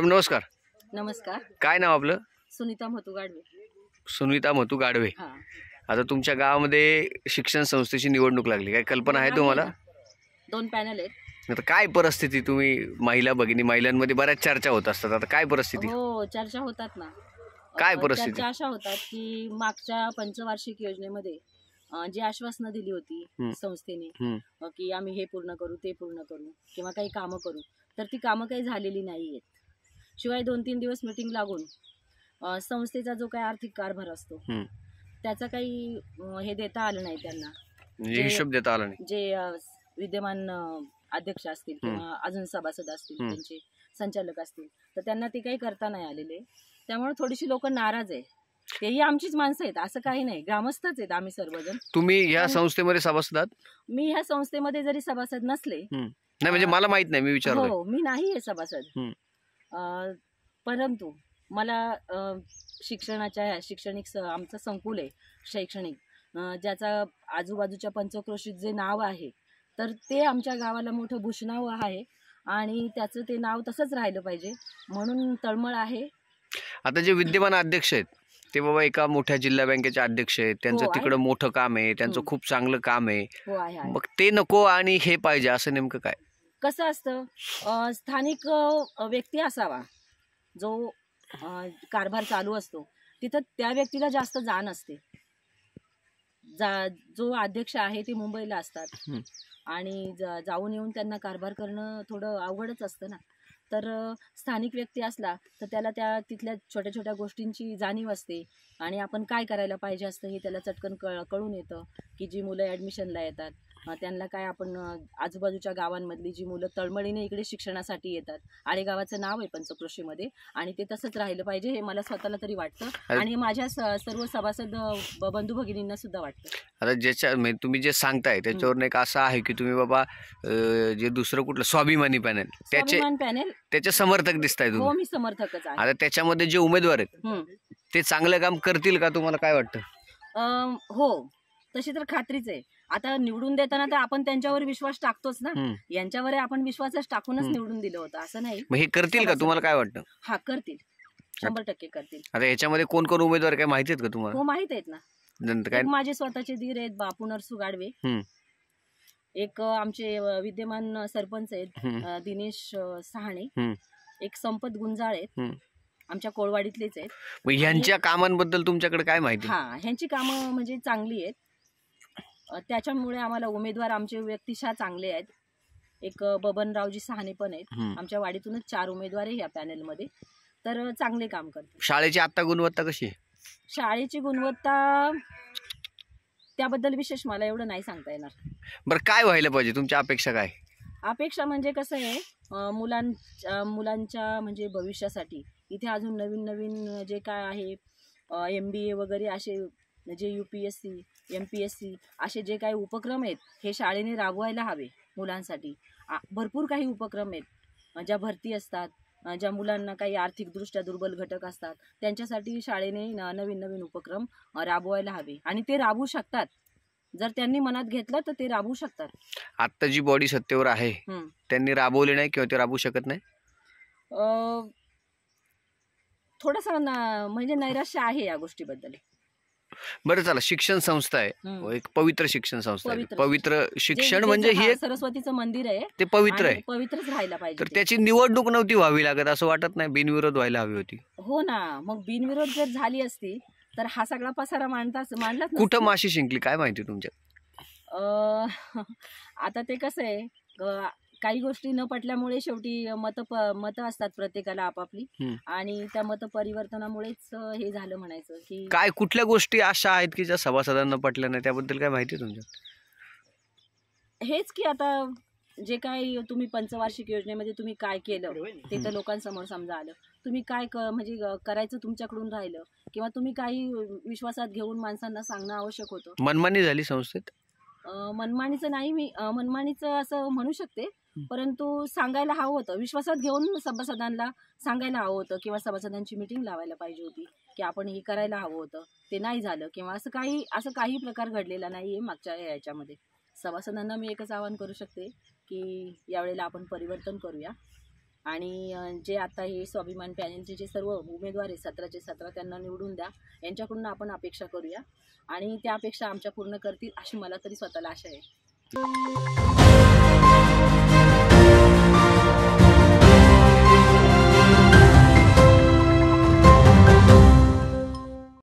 Madam नमस्कार नमस्कार काय नाव आपलं सुनीता महतू गाडवे सुनीता महतू गाडवे आता तुमच्या गावामध्ये शिक्षण संस्थेची निवडणूक लागली काय कल्पना आहे तुम्हाला दोन पॅनल आहेत आता काय परिस्थिती तुम्ही महिला भगिनी महिलांमध्ये बऱ्याच चर्चा होत असतात आता काय परिस्थिती हो चर्चा होतात ना काय परिस्थिती? अशा होतात की मागच्या पंचवार्षिक योजनेमध्ये जी आश्वासनं दिली होती संस्थेने की आम्ही हे पूर्ण करू ते पूर्ण करू किंवा काही कामं करू तर ती कामं काही झालेली नाही आहेत शिवाय दोन तीन दिवस मीटिंग लागून संस्थेचा जो काही आर्थिक कारभार असतो त्याचा काही हे देता आलं नाही त्यांना म्हणजे हिशोब देता आला नाही जे विद्यमान अध्यक्ष असतील किंवा अजून सभासद असतील त्यांचे संचालक असतील तर त्यांना ते काही करता नाही आलेले त्यामुळे थोडीशी लोक नाराज आहे तेही आमचीच माणसं आहेत असं काही नाही ग्रामस्थच आहेत आम्ही सर्वजण तुम्ही या सभासद सभासदात मी ह्या संस्थेमध्ये जरी सभासद नसले नाही म्हणजे मला माहित नाही मी विचार हो मी नाही आहे सभासद परंतु मला शिक्षणाच्या शैक्षणिक स आमचं संकुल आहे शैक्षणिक ज्याचा आजूबाजूच्या पंचक्रोशीत जे नाव आहे तर ते आमच्या गावाला मोठं भूषणाव आहे आणि त्याचं ते नाव तसंच राहिलं पाहिजे म्हणून तळमळ आहे आता जे विद्यमान अध्यक्ष आहेत ते बाबा एका मोठ्या जिल्हा बँकेचे अध्यक्ष आहेत त्यांचं हो, तिकडं मोठं काम आहे त्यांचं खूप चांगलं काम हो, आहे मग ते नको आणि हे पाहिजे असं नेमकं काय कसं असतं स्थानिक व्यक्ती असावा जो कारभार चालू असतो तिथं त्या व्यक्तीला जास्त जाण असते जा जो अध्यक्ष आहे ते मुंबईला असतात आणि जाऊन येऊन त्यांना कारभार करणं थोडं अवघडच असतं ना तर स्थानिक व्यक्ती असला तर त्याला त्या तिथल्या छोट्या छोट्या गोष्टींची जाणीव असते आणि आपण काय करायला पाहिजे असतं हे त्याला चटकन कळ कळून येतं की जी मुलं ॲडमिशनला येतात त्यांना काय आपण आजूबाजूच्या गावांमधली जी मुलं तळमळीने इकडे शिक्षणासाठी येतात आळे गावाचं नाव आहे पंचक्रोशीमध्ये आणि ते तसंच राहिलं पाहिजे हे मला स्वतःला तरी वाटतं आणि माझ्या सर्व सभासद बंधू भगिनींना सुद्धा वाटतं आता ज्याच्या म्हणजे तुम्ही जे सांगताय त्याच्यावरून एक असं आहे की तुम्ही बाबा जे दुसरं कुठलं स्वाभिमानी पॅनेल त्याचे पॅनेल त्याचे समर्थक दिसताय हो मी समर्थकच आहे आता त्याच्यामध्ये जे उमेदवार आहेत ते चांगलं काम करतील का तुम्हाला काय वाटतं हो तशी तर खात्रीच आहे आता निवडून देताना तर आपण त्यांच्यावर विश्वास टाकतोच ना यांच्यावर आपण विश्वासच टाकूनच निवडून दिलं होतं असं नाही हे करतील का तुम्हाला काय वाटतं हा करतील शंभर टक्के करतील आता याच्यामध्ये कोण कोण उमेदवार काय माहिती आहेत का तुम्हाला हो माहित आहेत ना माझे स्वतःचे धीर आहेत बापू नरसू गाडवे एक आमचे विद्यमान सरपंच आहेत दिनेश सहाणे एक संपत गुंजाळ आहेत आमच्या कोळवाडीतलेच आहेत यांच्या कामांबद्दल तुमच्याकडे काय माहिती हा ह्यांची कामं म्हणजे चांगली आहेत त्याच्यामुळे आम्हाला उमेदवार आमचे व्यक्तिशा चांगले आहेत एक बबनरावजी सहाने पण आहेत आमच्या वाडीतूनच चार उमेदवार आहे या पॅनेलमध्ये तर चांगले काम करतात शाळेची आता गुणवत्ता कशी शाळेची गुणवत्ता त्याबद्दल विशेष मला एवढं नाही सांगता येणार बरं काय व्हायला पाहिजे तुमच्या अपेक्षा काय अपेक्षा म्हणजे कसं आहे मुलां मुलांच्या म्हणजे भविष्यासाठी इथे अजून नवीन नवीन जे काय आहे एम बी ए वगैरे असे जे U P S C M P S C असे जे काही उपक्रम आहेत हे शाळेने राबवायला हवे मुलांसाठी भरपूर काही उपक्रम आहेत ज्या भरती असतात ज्या मुलांना काही आर्थिकदृष्ट्या दुर्बल घटक असतात त्यांच्यासाठी शाळेने नवीन नवीन उपक्रम राबवायला हवे आणि ते राबवू शकतात जर त्यांनी मनात घेतलं तर ते राबवू शकतात आत्ता जी बॉडी सत्तेवर आहे त्यांनी राबवली नाही किंवा ते राबवू शकत नाही थोडासा म्हणजे नैराश्य आहे या गोष्टीबद्दल बरं चला शिक्षण संस्था आहे एक पवित्र शिक्षण संस्था आहे पवित्र शिक्षण म्हणजे, म्हणजे हे सरस्वतीचं मंदिर आहे ते पवित्र आहे पवित्रच राहायला पाहिजे तर त्याची निवडणूक नव्हती व्हावी लागत असं वाटत नाही बिनविरोध व्हायला हवी होती हो ना मग बिनविरोध जर झाली असती तर हा सगळा पसारा मांडता मांडला कुठं माशी शिंकली काय माहिती तुमच्या आता ते कसं आहे काही गोष्टी न पटल्यामुळे शेवटी मत मतं असतात प्रत्येकाला आपापली आणि त्या मत परिवर्तनामुळेच हे झालं म्हणायचं की काय कुठल्या गोष्टी अशा आहेत की ज्या सभासदांना पटल्या नाही त्याबद्दल काय माहिती तुमच्या हेच की आता जे काय तुम्ही पंचवार्षिक योजनेमध्ये तुम्ही काय केलं ते तर लोकांसमोर समजा आलं तुम्ही काय म्हणजे करायचं तुमच्याकडून राहिलं किंवा तुम्ही काही विश्वासात घेऊन माणसांना सांगणं आवश्यक होतं मनमानी झाली संस्थेत मनमानीचं नाही मी मनमानीचं असं म्हणू शकते परंतु सांगायला हवं होतं विश्वासात घेऊन सभासदांना सांगायला हवं होतं किंवा सभासदांची मिटिंग लावायला पाहिजे होती की आपण हे करायला हवं होतं ते नाही झालं किंवा असं काही असं काही प्रकार घडलेला नाही आहे मागच्या याच्यामध्ये सभासदांना मी एकच आवाहन करू शकते की यावेळेला आपण परिवर्तन करूया आणि जे आता हे स्वाभिमान पॅनेलचे जे सर्व उमेदवार आहे सतराचे सतरा त्यांना निवडून द्या यांच्याकडून आपण अपेक्षा करूया आणि त्या अपेक्षा आमच्या पूर्ण करतील अशी मला तरी स्वतःला आशा आहे